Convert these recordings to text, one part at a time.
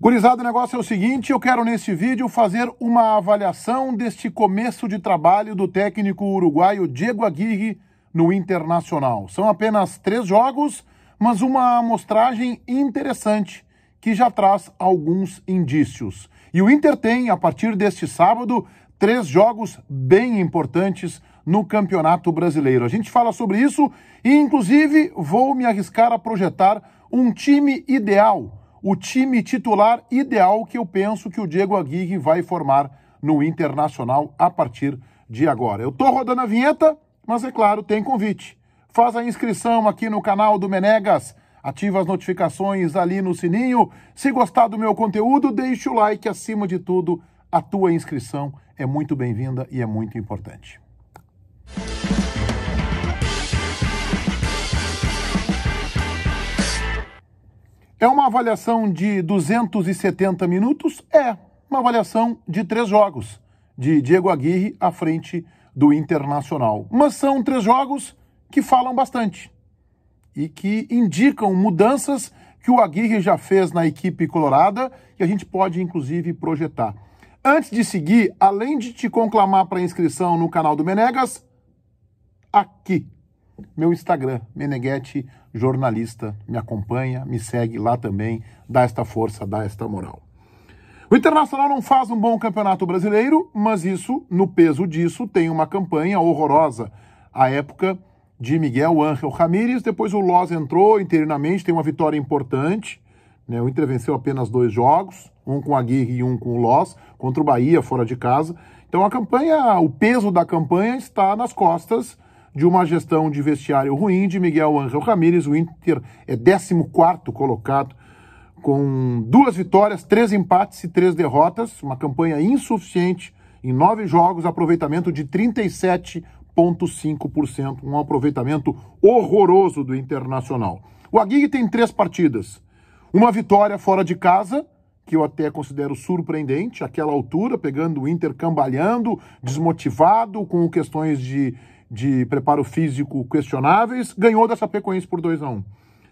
Gurizada, o negócio é o seguinte, eu quero nesse vídeo fazer uma avaliação deste começo de trabalho do técnico uruguaio Diego Aguirre no Internacional. São apenas três jogos, mas uma amostragem interessante que já traz alguns indícios. E o Inter tem, a partir deste sábado, três jogos bem importantes no Campeonato Brasileiro. A gente fala sobre isso e, inclusive, vou me arriscar a projetar um time ideal o time titular ideal que eu penso que o Diego Aguirre vai formar no Internacional a partir de agora. Eu tô rodando a vinheta, mas é claro, tem convite. Faz a inscrição aqui no canal do Menegas, ativa as notificações ali no sininho. Se gostar do meu conteúdo, deixe o like acima de tudo. A tua inscrição é muito bem-vinda e é muito importante. É uma avaliação de 270 minutos? É. Uma avaliação de três jogos de Diego Aguirre à frente do Internacional. Mas são três jogos que falam bastante e que indicam mudanças que o Aguirre já fez na equipe colorada e a gente pode inclusive projetar. Antes de seguir, além de te conclamar para inscrição no canal do Menegas, aqui meu Instagram, Meneghetti Jornalista. Me acompanha, me segue lá também, dá esta força, dá esta moral. O Internacional não faz um bom campeonato brasileiro, mas isso, no peso disso, tem uma campanha horrorosa. A época de Miguel Ángel Ramírez, depois o Loz entrou interinamente, tem uma vitória importante. Né? O Inter venceu apenas dois jogos, um com a Aguirre e um com o Loz, contra o Bahia, fora de casa. Então a campanha, o peso da campanha está nas costas de uma gestão de vestiário ruim de Miguel Angel Ramírez. O Inter é 14 colocado, com duas vitórias, três empates e três derrotas. Uma campanha insuficiente em nove jogos, aproveitamento de 37,5%. Um aproveitamento horroroso do Internacional. O Aguirre tem três partidas. Uma vitória fora de casa, que eu até considero surpreendente, aquela altura, pegando o Inter cambalhando, desmotivado, com questões de de preparo físico questionáveis, ganhou da Chapecoense por 2 a 1 um.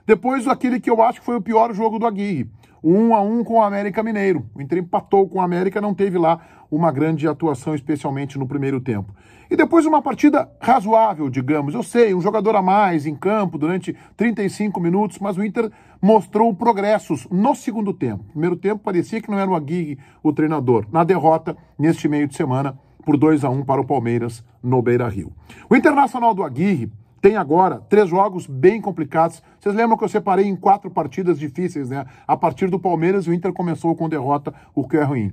Depois, aquele que eu acho que foi o pior jogo do Aguirre, 1 um a 1 um com o América Mineiro. O Inter empatou com o América, não teve lá uma grande atuação, especialmente no primeiro tempo. E depois uma partida razoável, digamos. Eu sei, um jogador a mais em campo durante 35 minutos, mas o Inter mostrou progressos no segundo tempo. No primeiro tempo parecia que não era o Aguirre o treinador. Na derrota, neste meio de semana, por 2 a 1 para o Palmeiras no Beira-Rio. O Internacional do Aguirre tem agora três jogos bem complicados. Vocês lembram que eu separei em quatro partidas difíceis, né? A partir do Palmeiras, o Inter começou com derrota, o que é ruim.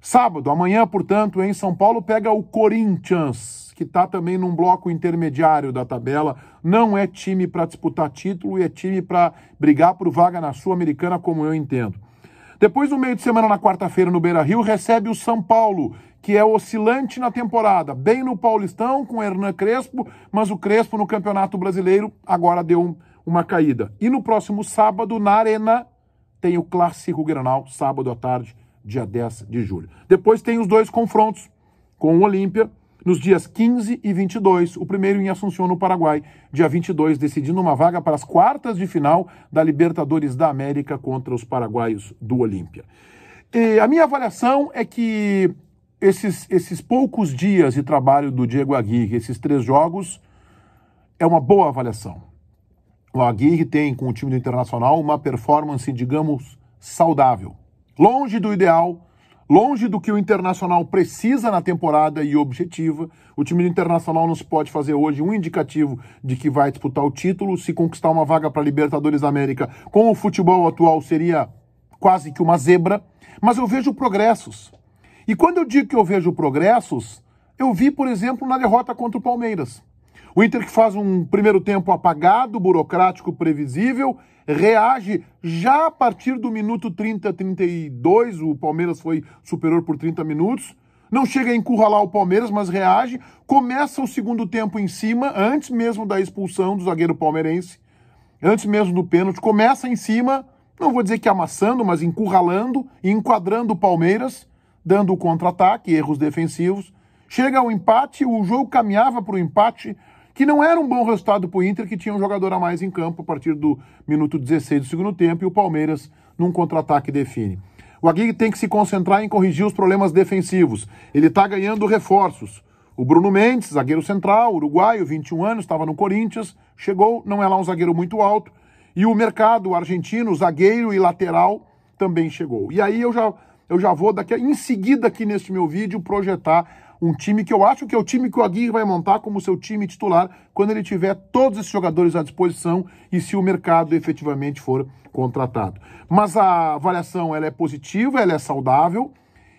Sábado, amanhã, portanto, em São Paulo, pega o Corinthians, que está também num bloco intermediário da tabela. Não é time para disputar título, e é time para brigar por vaga na Sul-Americana, como eu entendo. Depois, no meio de semana, na quarta-feira, no Beira Rio, recebe o São Paulo, que é oscilante na temporada, bem no Paulistão, com Hernan Crespo, mas o Crespo no Campeonato Brasileiro agora deu um, uma caída. E no próximo sábado, na Arena, tem o Clássico Granal, sábado à tarde, dia 10 de julho. Depois tem os dois confrontos com o Olímpia nos dias 15 e 22, o primeiro em Assunção, no Paraguai, dia 22, decidindo uma vaga para as quartas de final da Libertadores da América contra os paraguaios do Olímpia. a minha avaliação é que esses, esses poucos dias de trabalho do Diego Aguirre, esses três jogos, é uma boa avaliação. O Aguirre tem com o time do Internacional uma performance, digamos, saudável. Longe do ideal, Longe do que o Internacional precisa na temporada e objetiva, o time do Internacional não se pode fazer hoje um indicativo de que vai disputar o título. Se conquistar uma vaga para Libertadores da América com o futebol atual seria quase que uma zebra. Mas eu vejo progressos. E quando eu digo que eu vejo progressos, eu vi, por exemplo, na derrota contra o Palmeiras. O Inter que faz um primeiro tempo apagado, burocrático, previsível, reage já a partir do minuto 30, 32. O Palmeiras foi superior por 30 minutos. Não chega a encurralar o Palmeiras, mas reage. Começa o segundo tempo em cima, antes mesmo da expulsão do zagueiro palmeirense, antes mesmo do pênalti. Começa em cima, não vou dizer que amassando, mas encurralando, enquadrando o Palmeiras, dando o contra-ataque, erros defensivos. Chega ao empate, o jogo caminhava para o empate que não era um bom resultado para o Inter, que tinha um jogador a mais em campo a partir do minuto 16 do segundo tempo, e o Palmeiras, num contra-ataque, define. O Aguirre tem que se concentrar em corrigir os problemas defensivos. Ele está ganhando reforços. O Bruno Mendes, zagueiro central, uruguaio, 21 anos, estava no Corinthians, chegou, não é lá um zagueiro muito alto. E o mercado argentino, zagueiro e lateral, também chegou. E aí eu já, eu já vou daqui a, em seguida aqui neste meu vídeo projetar um time que eu acho que é o time que o Aguirre vai montar como seu time titular quando ele tiver todos esses jogadores à disposição e se o mercado efetivamente for contratado. Mas a avaliação ela é positiva, ela é saudável.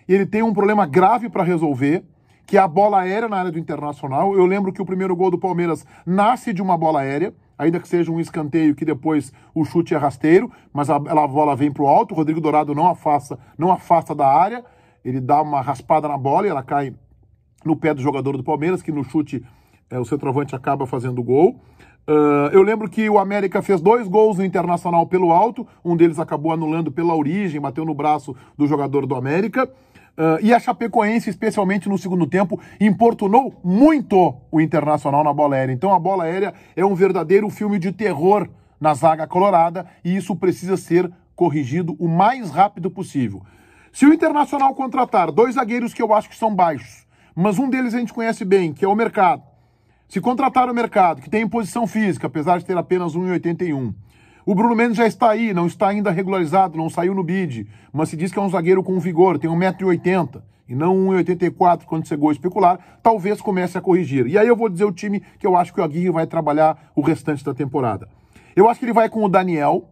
Ele tem um problema grave para resolver, que é a bola aérea na área do Internacional. Eu lembro que o primeiro gol do Palmeiras nasce de uma bola aérea ainda que seja um escanteio que depois o chute é rasteiro, mas a, a bola vem para o alto, o Rodrigo Dourado não afasta, não afasta da área, ele dá uma raspada na bola e ela cai no pé do jogador do Palmeiras, que no chute é, o centroavante acaba fazendo gol. Uh, eu lembro que o América fez dois gols no Internacional pelo alto, um deles acabou anulando pela origem, bateu no braço do jogador do América. Uh, e a Chapecoense, especialmente no segundo tempo, importunou muito o Internacional na bola aérea. Então a bola aérea é um verdadeiro filme de terror na zaga colorada e isso precisa ser corrigido o mais rápido possível. Se o Internacional contratar dois zagueiros que eu acho que são baixos, mas um deles a gente conhece bem, que é o mercado. Se contratar o mercado, que tem imposição física, apesar de ter apenas 1,81. O Bruno Mendes já está aí, não está ainda regularizado, não saiu no bid, mas se diz que é um zagueiro com vigor, tem 1,80m e não 1,84 quando você gol especular, talvez comece a corrigir. E aí eu vou dizer o time que eu acho que o Aguirre vai trabalhar o restante da temporada. Eu acho que ele vai com o Daniel.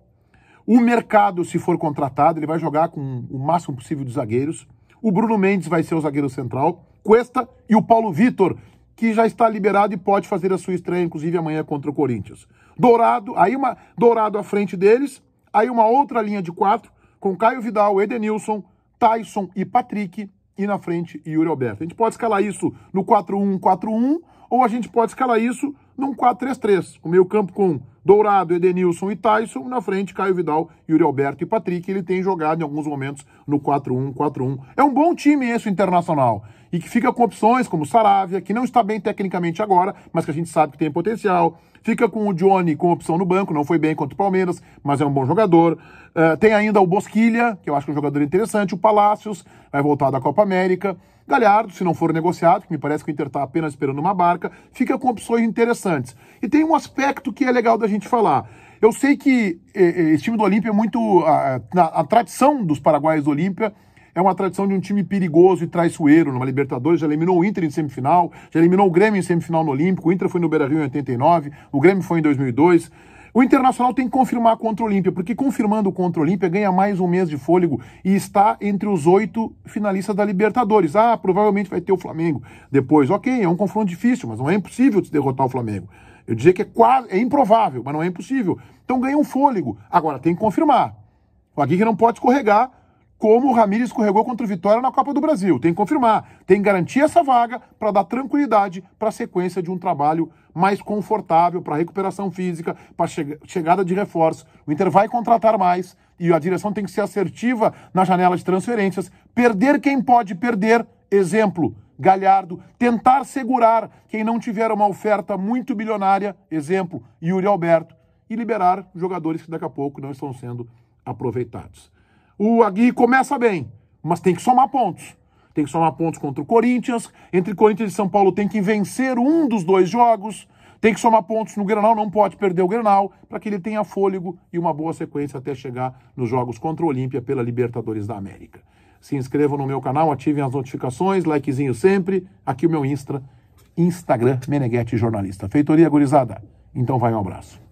O mercado, se for contratado, ele vai jogar com o máximo possível de zagueiros. O Bruno Mendes vai ser o zagueiro central, Cuesta e o Paulo Vitor, que já está liberado e pode fazer a sua estreia, inclusive amanhã contra o Corinthians. Dourado, aí uma Dourado à frente deles, aí uma outra linha de quatro, com Caio Vidal, Edenilson, Tyson e Patrick, e na frente Yuri Alberto. A gente pode escalar isso no 4-1-4-1, ou a gente pode escalar isso num 4-3-3. O meio campo com Dourado, Edenilson e Tyson. Na frente, Caio Vidal, Yuri Alberto e Patrick. Ele tem jogado em alguns momentos no 4-1, 4-1. É um bom time esse internacional. E que fica com opções como Saravia, que não está bem tecnicamente agora, mas que a gente sabe que tem potencial. Fica com o Johnny com opção no banco, não foi bem contra o Palmeiras, mas é um bom jogador. Uh, tem ainda o Bosquilha, que eu acho que é um jogador interessante. O Palácios, vai voltar da Copa América. Galhardo, se não for negociado, que me parece que o Inter está apenas esperando uma barca, fica com opções interessantes interessantes. E tem um aspecto que é legal da gente falar. Eu sei que eh, eh, esse time do Olímpia é muito. A, a, a tradição dos paraguaios do Olímpia é uma tradição de um time perigoso e traiçoeiro numa Libertadores. Já eliminou o Inter em semifinal, já eliminou o Grêmio em semifinal no Olímpico. O Inter foi no Beira Rio em 89, o Grêmio foi em 2002. O Internacional tem que confirmar contra o Olímpia, porque confirmando contra o Olímpia ganha mais um mês de fôlego e está entre os oito finalistas da Libertadores. Ah, provavelmente vai ter o Flamengo depois. Ok, é um confronto difícil, mas não é impossível de derrotar o Flamengo. Eu dizer que é quase, é improvável, mas não é impossível. Então ganha um fôlego. Agora tem que confirmar. O Aguirre não pode escorregar como o Ramiro escorregou contra o Vitória na Copa do Brasil. Tem que confirmar, tem que garantir essa vaga para dar tranquilidade para a sequência de um trabalho mais confortável, para recuperação física, para che chegada de reforço. O Inter vai contratar mais e a direção tem que ser assertiva na janela de transferências, perder quem pode perder, exemplo, Galhardo, tentar segurar quem não tiver uma oferta muito bilionária, exemplo, Yuri Alberto, e liberar jogadores que daqui a pouco não estão sendo aproveitados o Aguirre começa bem, mas tem que somar pontos. Tem que somar pontos contra o Corinthians, entre Corinthians e São Paulo tem que vencer um dos dois jogos, tem que somar pontos no Grenal, não pode perder o Grenal, para que ele tenha fôlego e uma boa sequência até chegar nos jogos contra o Olímpia pela Libertadores da América. Se inscrevam no meu canal, ativem as notificações, likezinho sempre, aqui o meu Insta, Instagram Meneghete Jornalista. Feitoria gurizada. Então vai um abraço.